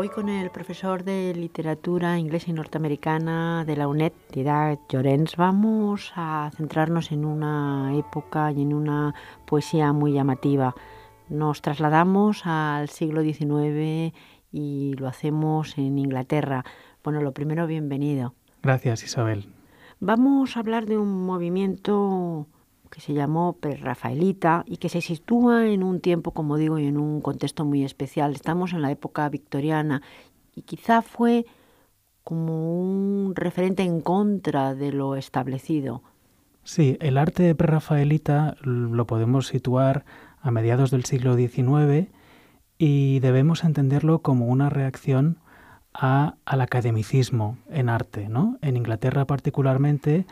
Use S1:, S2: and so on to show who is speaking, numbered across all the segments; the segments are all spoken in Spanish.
S1: hoy con el profesor de literatura inglesa y norteamericana de la UNED, Didac Llorens. Vamos a centrarnos en una época y en una poesía muy llamativa. Nos trasladamos al siglo XIX y lo hacemos en Inglaterra. Bueno, lo primero, bienvenido. Gracias, Isabel. Vamos a hablar de un movimiento que se llamó Rafaelita y que se sitúa en un tiempo, como digo, y en un contexto muy especial. Estamos en la época victoriana y quizá fue como un referente en contra de lo establecido.
S2: Sí, el arte prerrafaelita lo podemos situar a mediados del siglo XIX y debemos entenderlo como una reacción a, al academicismo en arte, ¿no? En Inglaterra particularmente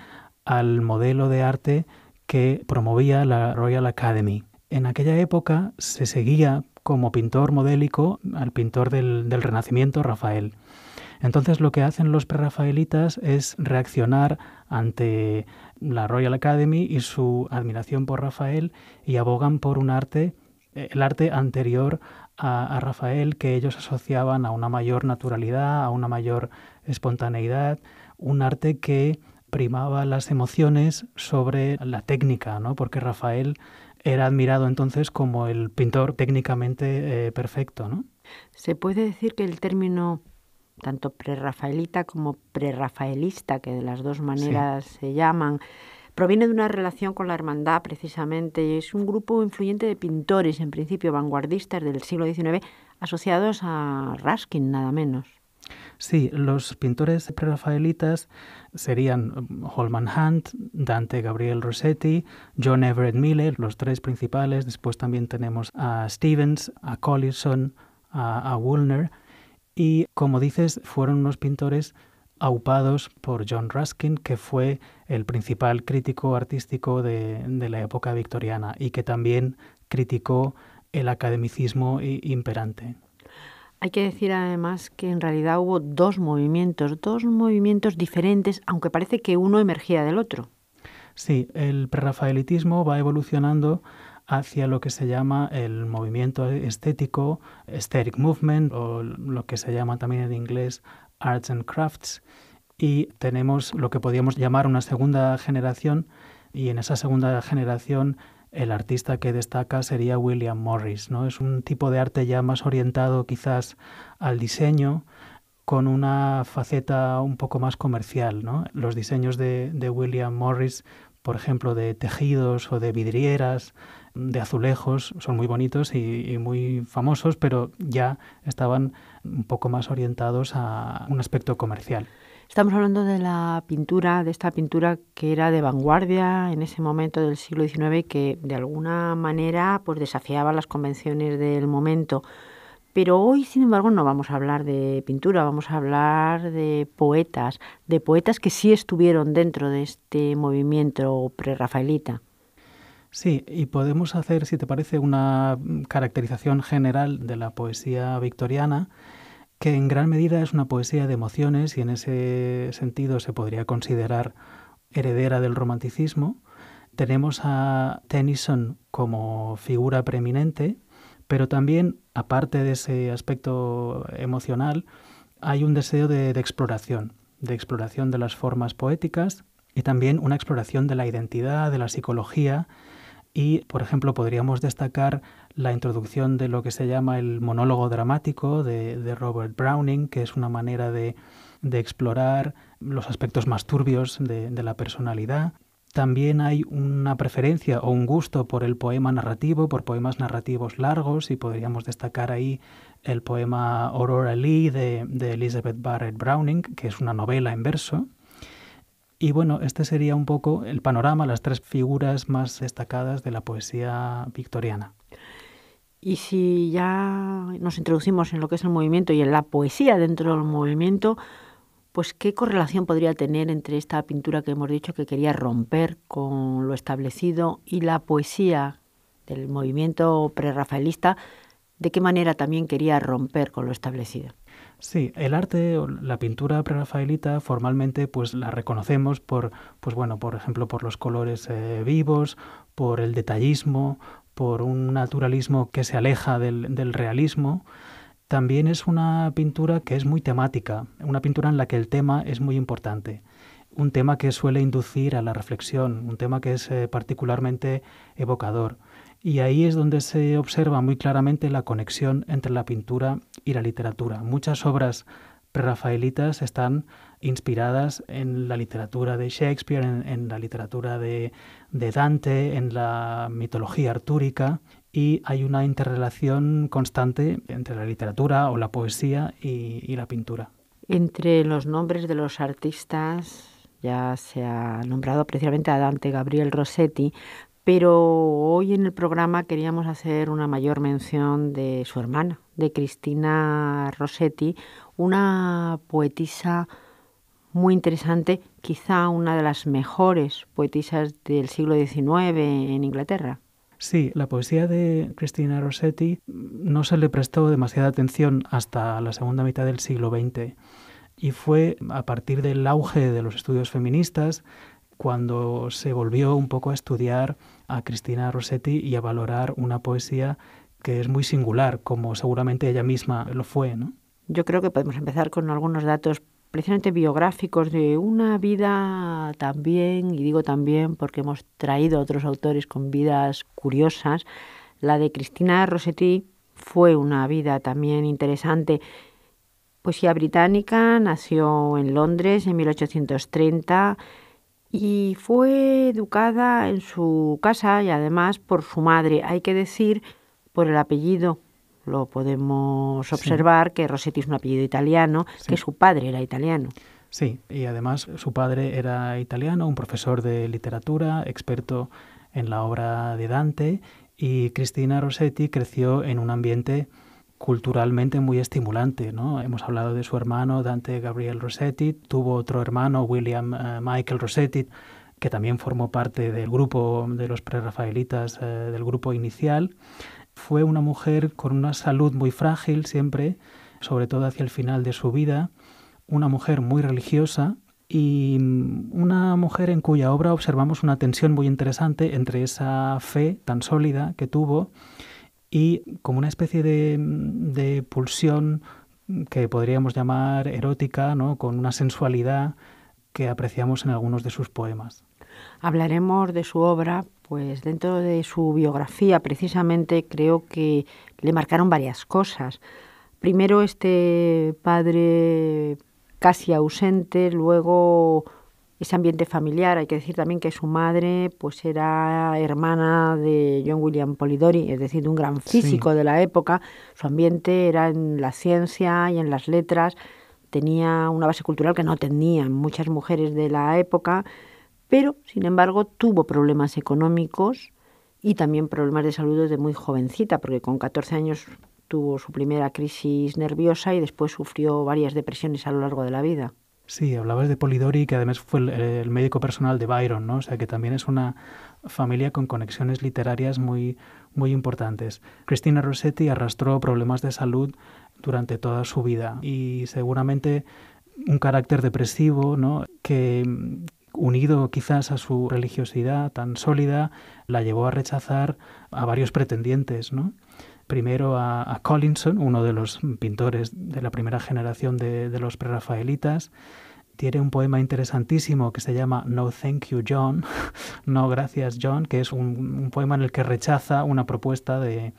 S2: al modelo de arte que promovía la Royal Academy. En aquella época se seguía como pintor modélico al pintor del, Renacimiento, Rafael. Entonces lo que hacen los prerrafaelitas es reaccionar ante la Royal Academy y su admiración por Rafael y abogan por un arte, eh, el arte anterior a Rafael que ellos asociaban a una mayor naturalidad, a una mayor espontaneidad, un arte que primaba las emociones sobre la técnica, ¿no? Porque Rafael
S1: era admirado entonces como el pintor técnicamente eh, perfecto, ¿no? Se puede decir que el término tanto prerrafaelita como prerrafaelista, que de las dos maneras se llaman, proviene de una relación con la hermandad precisamente. y Es un grupo influyente de pintores, en principio vanguardistas del siglo XIX, asociados a Raskin, nada menos.
S2: Sí, los pintores prerafaelitas serían um, Holman Hunt, Dante Gabriel Rossetti, John Everett Miller, los tres principales. Después también tenemos a Stevens, a Collison, a, Woolner. Y como dices, fueron unos pintores aupados por John Ruskin, que fue el principal crítico artístico de la época victoriana y que también criticó el academicismo imperante.
S1: Hay que decir además que en realidad hubo dos movimientos, dos movimientos diferentes, aunque parece que uno emergía del otro.
S2: Sí, el prerrafaelitismo va evolucionando hacia lo que se llama el movimiento estético, aesthetic movement, o lo que se llama también en inglés arts and crafts, y tenemos lo que podríamos llamar una segunda generación, y en esa segunda generación el artista que destaca sería William Morris. ¿no? Es un tipo de arte ya más orientado quizás al diseño, con una faceta un poco más comercial. Los diseños de, William Morris, por ejemplo, de tejidos o de vidrieras, de azulejos, son muy bonitos y, muy famosos, pero ya
S1: estaban un poco más orientados a un aspecto comercial. Estamos hablando de la pintura, de esta pintura que era de vanguardia en ese momento del siglo XIX y que de alguna manera pues, desafiaba las convenciones del momento. Pero hoy, sin embargo, no vamos a hablar de pintura, vamos a hablar de poetas, de poetas que sí estuvieron dentro de este movimiento prerrafaelita. Sí,
S2: y podemos hacer, si te parece, una caracterización general de la poesía victoriana que en gran medida es una poesía de emociones y en ese sentido se podría considerar heredera del romanticismo. Tenemos a Tennyson como figura preeminente, pero también, aparte de ese aspecto emocional, hay un deseo de, de exploración, de exploración de las formas poéticas y también una exploración de la identidad, de la psicología y, por ejemplo, podríamos destacar la introducción de lo que se llama el monólogo dramático de, Robert Browning, que es una manera de, explorar los aspectos más turbios de, la personalidad, también hay una preferencia o un gusto por el poema narrativo, por poemas narrativos largos, y podríamos destacar ahí el poema Aurora Lee de, Elizabeth Barrett Browning, que es una novela en verso, y bueno, este sería un poco el panorama, las tres figuras más destacadas de la
S1: poesía victoriana. Y si ya nos introducimos en lo que es el movimiento y en la poesía dentro del movimiento, pues qué correlación podría tener entre esta pintura que hemos dicho que quería romper con lo establecido y la poesía del movimiento prerrafaelista, de qué manera también quería romper con lo establecido.
S2: Sí, el arte o la pintura prerafaelita formalmente pues la reconocemos por pues bueno, por ejemplo por los colores eh, vivos, por el detallismo, por un naturalismo que se aleja del, realismo. También es una pintura que es muy temática, una pintura en la que el tema es muy importante un tema que suele inducir a la reflexión, un tema que es eh, particularmente evocador. Y ahí es donde se observa muy claramente la conexión entre la pintura y la literatura. Muchas obras prerrafaelitas están inspiradas en la literatura de Shakespeare, en, la literatura de, de Dante, en la mitología artúrica, y hay una interrelación constante entre la literatura o la poesía y, y, la pintura.
S1: Entre los nombres de los artistas, ya se ha nombrado precisamente a Dante Gabriel Rossetti, pero hoy en el programa queríamos hacer una mayor mención de su hermana, de Cristina Rossetti, una poetisa muy interesante, quizá una de las mejores poetisas del siglo XIX en Inglaterra.
S2: Sí, la poesía de Cristina Rossetti no se le prestó demasiada atención hasta la segunda mitad del siglo XX y fue a partir del auge de los estudios feministas cuando se volvió un poco a estudiar a Cristina Rossetti y a valorar una poesía que es muy singular, como seguramente ella misma lo fue.
S1: Yo creo que podemos empezar con algunos datos precisamente biográficos de una vida también, y digo también porque hemos traído otros autores con vidas curiosas, la de Cristina Rossetti fue una vida también interesante. Poesía británica, nació en Londres en 1830 y fue educada en su casa y además por su madre, hay que decir, por el apellido. Lo podemos observar que Rossetti es un apellido italiano, que su padre era italiano.
S2: Sí, y además su padre era italiano, un profesor de literatura, experto en la obra de Dante, y Cristina Rossetti creció en un ambiente culturalmente muy estimulante. Hemos hablado de su hermano Dante Gabriel Rossetti, tuvo otro hermano William eh, Michael Rossetti, que también formó parte del grupo de los prerrafaelitas, rafaelitas eh, del grupo inicial. Fue una mujer con una salud muy frágil siempre, sobre todo hacia el final de su vida, una mujer muy religiosa y mm, una mujer en cuya obra observamos una tensión muy interesante entre esa fe tan sólida que tuvo y como una especie de, pulsión que podríamos llamar erótica, ¿no? con una sensualidad que apreciamos en algunos de sus poemas.
S1: Hablaremos de su obra, pues dentro de su biografía precisamente creo que le marcaron varias cosas. Primero este padre casi ausente, luego ese ambiente familiar. Hay que decir también que su madre pues era hermana de John William Polidori, es decir, un gran físico de la época. Su ambiente era en la ciencia y en las letras. Tenía una base cultural que no tenían muchas mujeres de la época, pero sin embargo tuvo problemas económicos y también problemas de salud desde muy jovencita, porque con 14 años tuvo su primera crisis nerviosa y después sufrió varias depresiones a lo largo de la vida.
S2: Sí, hablabas de Polidori, que además fue el, médico personal de Byron, ¿no? O sea, que también es una familia con conexiones literarias muy, muy importantes. Cristina Rossetti arrastró problemas de salud durante toda su vida y seguramente un carácter depresivo, ¿no? Que unido quizás a su religiosidad tan sólida, la llevó a rechazar a varios pretendientes, ¿no? primero a, Collinson, uno de los pintores de la primera generación de, de los prerrafaelitas, tiene un poema interesantísimo que se llama No Thank You John, No Gracias John, que es un, poema en el que rechaza una propuesta de,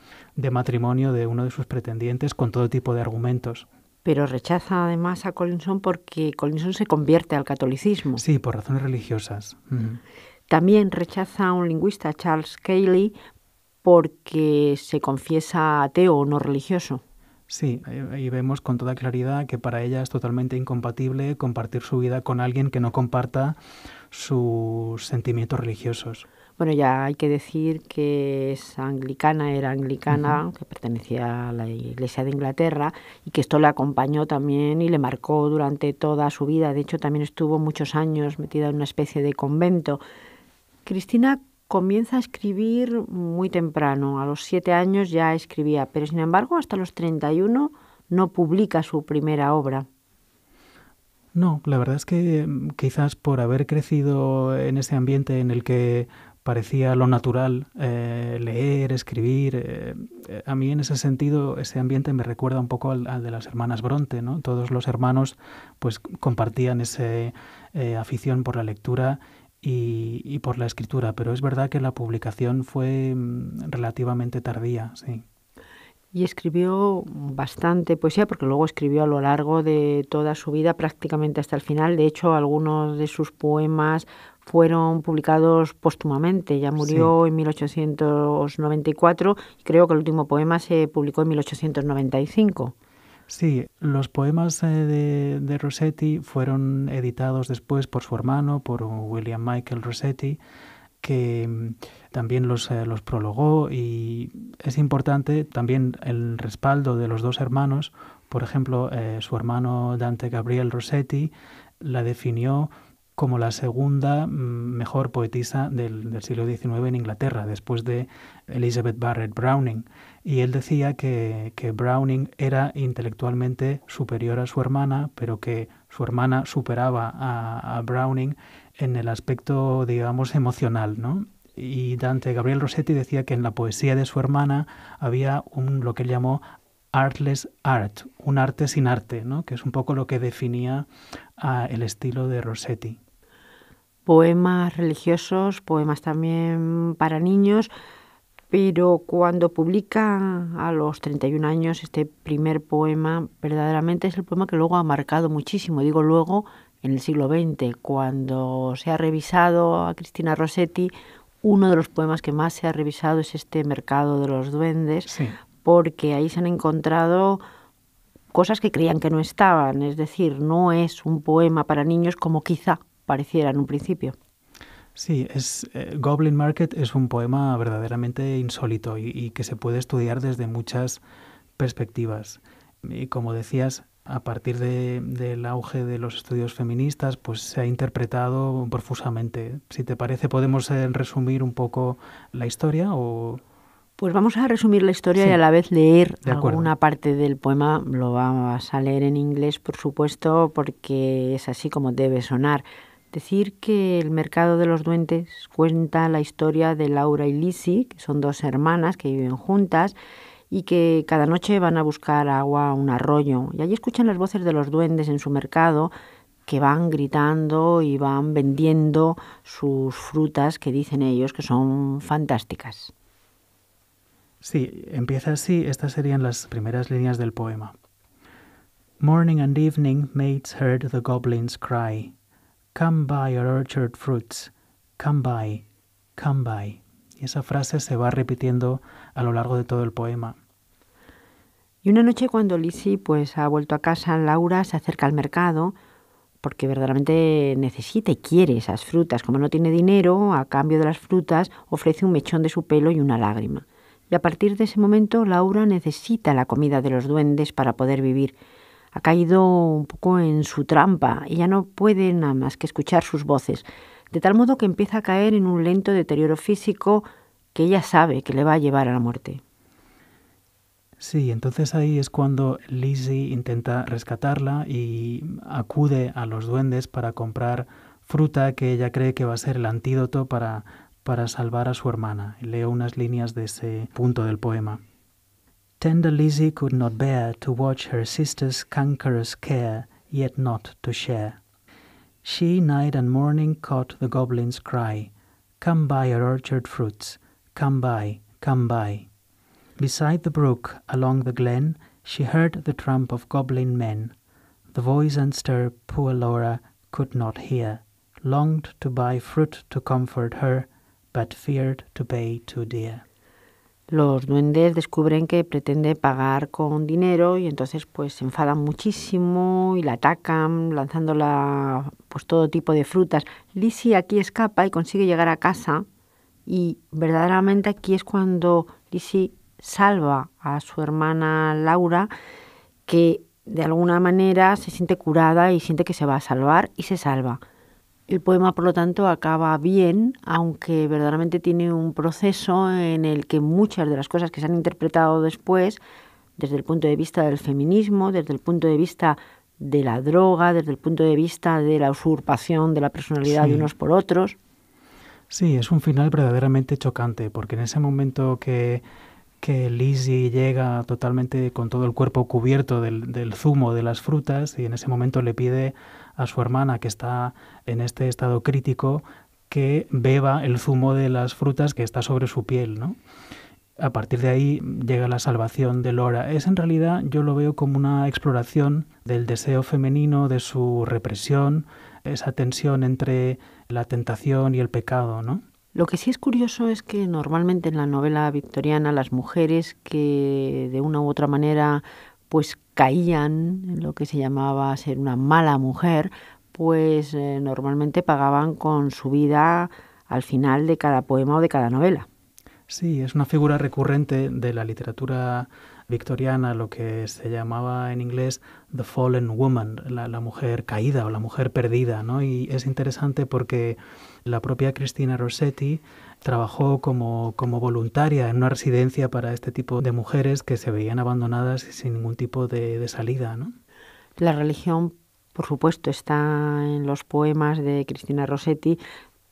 S2: matrimonio de uno de sus pretendientes con todo tipo de argumentos
S1: pero rechaza además a Collinson porque Collinson se convierte al catolicismo. Sí, por razones religiosas. También rechaza a un lingüista, Charles Cayley, porque se confiesa ateo o no religioso.
S2: Sí, y vemos con toda claridad que para ella es totalmente incompatible compartir su vida con alguien que no comparta sus sentimientos religiosos.
S1: Bueno, ya hay que decir que es anglicana, era anglicana, que pertenecía a la Iglesia de Inglaterra y que esto le acompañó también y le marcó durante toda su vida. De hecho, también estuvo muchos años metida en una especie de convento. Cristina, comienza a escribir muy temprano. A los siete años ya escribía, pero sin embargo hasta los 31 no publica su primera obra.
S2: No, la verdad es que mm, quizás por haber crecido en ese ambiente en el que parecía lo natural eh, leer, escribir. Eh, eh, a mí en ese sentido ese ambiente me recuerda un poco al, de las hermanas Bronte, ¿no? Todos los hermanos pues compartían esa afición por la lectura y, por la escritura, pero es verdad que la publicación fue mm, relativamente tardía, sí.
S1: Y escribió bastante poesía, porque luego escribió a lo largo de toda su vida, prácticamente hasta el final. De hecho, algunos de sus poemas fueron publicados póstumamente. Ya murió en 1894 y creo que el último poema se publicó en 1895.
S2: Sí, los poemas eh, de, de, Rossetti fueron editados después por su hermano, por William Michael Rossetti, que mm, también eh, los, prologó y es importante también el respaldo de los dos hermanos. Por ejemplo, eh, su hermano Dante Gabriel Rossetti la definió como la segunda mm, mejor poetisa del, siglo XIX en Inglaterra, después de Elizabeth Barrett Browning. Y él decía que, Browning era intelectualmente superior a su hermana, pero que su hermana superaba a, Browning en el aspecto, digamos, emocional, Y Dante Gabriel Rossetti decía que en la poesía de su hermana había un, lo que él llamó artless art, un arte sin arte, que es un poco lo que definía ah, el estilo de Rossetti
S1: poemas religiosos, poemas también para niños, pero cuando publica a los 31 años este primer poema, verdaderamente es el poema que luego ha marcado muchísimo, digo luego en el siglo XX, cuando se ha revisado a Cristina Rossetti, uno de los poemas que más se ha revisado es este Mercado de los Duendes, porque ahí se han encontrado cosas que creían que no estaban, es decir, no es un poema para niños como quizá pareciera en un principio.
S2: Sí, es, eh, Goblin Market es un poema verdaderamente insólito y, que se puede estudiar desde muchas perspectivas. Y como decías, a partir del auge de los estudios feministas, pues se ha interpretado profusamente. Si te parece, podemos eh, resumir un poco la historia o...
S1: Pues vamos a resumir la historia y a la vez leer alguna parte del poema. Lo vamos a leer en inglés, por supuesto, porque es así como debe sonar. Decir que el mercado de los duendes cuenta la historia de Laura y Lizzie, que son dos hermanas que viven juntas y que cada noche van a buscar agua a un arroyo. Y allí escuchan las voces de los duendes en su mercado que van gritando y van vendiendo sus frutas que dicen ellos que son fantásticas.
S2: Sí, empieza así, estas serían las primeras líneas del poema. Morning and evening maids heard the goblins cry. Come buy our orchard fruits. Come by. Come buy. Y esa frase se va repitiendo a lo largo de todo el poema.
S1: Y una noche cuando Lizzie pues ha vuelto a casa, Laura se acerca al mercado porque verdaderamente necesita y quiere esas frutas. Como no tiene dinero, a cambio de las frutas ofrece un mechón de su pelo y una lágrima. Y a partir de ese momento Laura necesita la comida de los duendes para poder vivir ha caído un poco en su trampa y ya no puede nada más que escuchar sus voces, de tal modo que empieza a caer en un lento deterioro físico que ella sabe que le va a llevar a la muerte.
S2: Sí, entonces ahí es cuando Lizzie intenta rescatarla y acude a los duendes para comprar fruta que ella cree que va a ser el antídoto para, para salvar a su hermana. Leo unas líneas de ese punto del poema. Tender Lizzie could not bear to watch her sister's cankerous care, yet not to share. She night and morning caught the goblin's cry, Come buy our orchard fruits, come buy, come buy. Beside the brook, along the glen, she heard the tramp of goblin men. The voice and stir poor Laura could not hear, longed to buy fruit to comfort her, but feared to pay too dear.
S1: los duendes descubren que pretende pagar con dinero y entonces pues se enfadan muchísimo y la atacan lanzándola pues todo tipo de frutas. Lizzie aquí escapa y consigue llegar a casa y verdaderamente aquí es cuando Lizzie salva a su hermana Laura que de alguna manera se siente curada y siente que se va a salvar y se salva. El poema, por lo tanto, acaba bien, aunque verdaderamente tiene un proceso en el que muchas de las cosas que se han interpretado después, desde el punto de vista del feminismo, desde el punto de vista de la droga, desde el punto de vista de la usurpación de la personalidad de unos por otros.
S2: Sí, es un final verdaderamente chocante, porque en ese momento que que Lizzie llega totalmente con todo el cuerpo cubierto del, zumo de las frutas y en ese momento le pide a su hermana que está en este estado crítico que beba el zumo de las frutas que está sobre su piel, ¿no? A partir de ahí llega la salvación de Lora. Es en realidad, yo lo veo como una exploración del deseo femenino, de su represión, esa tensión entre la tentación y el pecado, ¿no?
S1: Lo que sí es curioso es que normalmente en la novela victoriana las mujeres que de una u otra manera pues caían en lo que se llamaba ser una mala mujer, pues eh, normalmente pagaban con su vida al final de cada poema o de cada novela.
S2: Sí, es una figura recurrente de la literatura victoriana, lo que se llamaba en inglés The Fallen Woman, la, mujer caída o la mujer perdida. ¿no? Y es interesante porque la propia Cristina Rossetti trabajó como, como, voluntaria en una residencia para este tipo de mujeres que se veían abandonadas y sin ningún tipo de, salida.
S1: La religión, por supuesto, está en los poemas de Cristina Rossetti.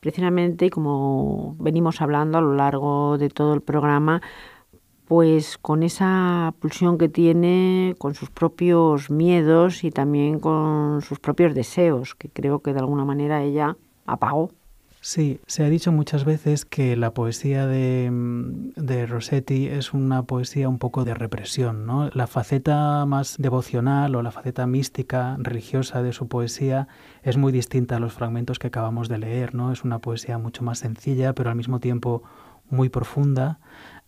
S1: Precisamente, como venimos hablando a lo largo de todo el programa, pues con esa pulsión que tiene, con sus propios miedos y también con sus propios deseos, que creo que de alguna manera ella apagó.
S2: Sí, se ha dicho muchas veces que la poesía de, mm, de, Rossetti es una poesía un poco de represión, ¿no? La faceta más devocional o la faceta mística, religiosa de su poesía es muy distinta a los fragmentos que acabamos de leer, ¿no? Es una poesía mucho más sencilla, pero al mismo tiempo muy profunda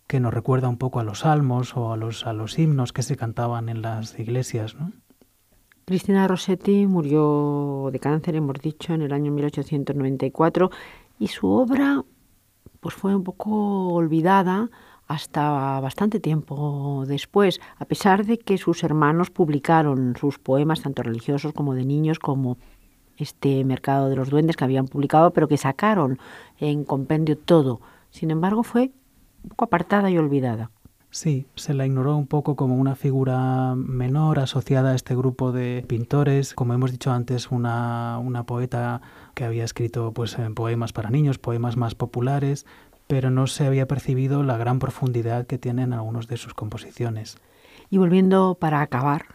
S2: que nos recuerda un poco a los salmos o a los, a los himnos que se cantaban en las iglesias.
S1: Cristina Rossetti murió de cáncer, hemos dicho, en el año 1894 y su obra pues fue un poco olvidada hasta bastante tiempo después, a pesar de que sus hermanos publicaron sus poemas, tanto religiosos como de niños, como este Mercado de los Duendes que habían publicado, pero que sacaron en compendio todo. Sin embargo, fue un poco apartada y olvidada.
S2: Sí, se la ignoró un poco como una figura menor asociada a este grupo de pintores, como hemos dicho antes, una, poeta que había escrito pues, poemas para niños, poemas más populares, pero no se había percibido la gran
S1: profundidad que tienen algunos de sus composiciones. Y volviendo para acabar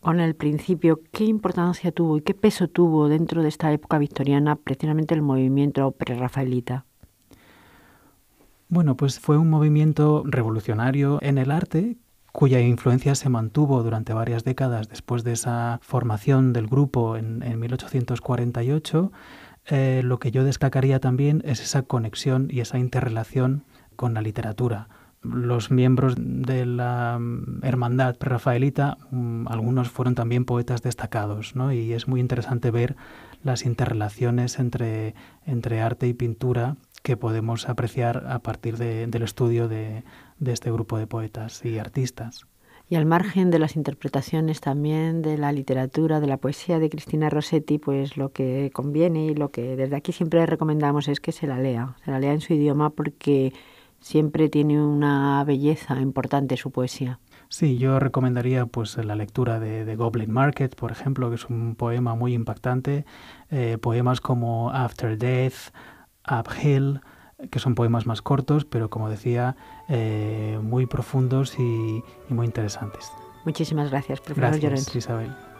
S1: con el principio, ¿qué importancia tuvo y qué peso tuvo dentro de esta época victoriana precisamente el movimiento prerrafaelita?
S2: Bueno, pues fue un movimiento revolucionario en el arte cuya influencia se mantuvo durante varias décadas después de esa formación del grupo en, 1848. Eh, lo que yo destacaría también es esa conexión y esa interrelación con la literatura. Los miembros de la mm, hermandad Rafaelita, mm, algunos fueron también poetas destacados, ¿no? y es muy interesante ver las interrelaciones entre, arte y pintura que podemos apreciar a partir del estudio de, de este grupo de poetas y artistas.
S1: Y al margen de las interpretaciones también de la literatura, de la poesía de Cristina Rossetti, pues lo que conviene y lo que desde aquí siempre recomendamos es que se la lea, se la lea en su idioma porque siempre tiene una belleza importante su poesía.
S2: Sí, yo recomendaría pues la lectura de, Goblin Market, por ejemplo, que es un poema muy impactante. Eh, poemas como After Death, Up Hill, que son poemas más cortos, pero como decía, eh, muy profundos y, muy interesantes.
S1: Muchísimas gracias, profesor Gracias,
S2: Isabel.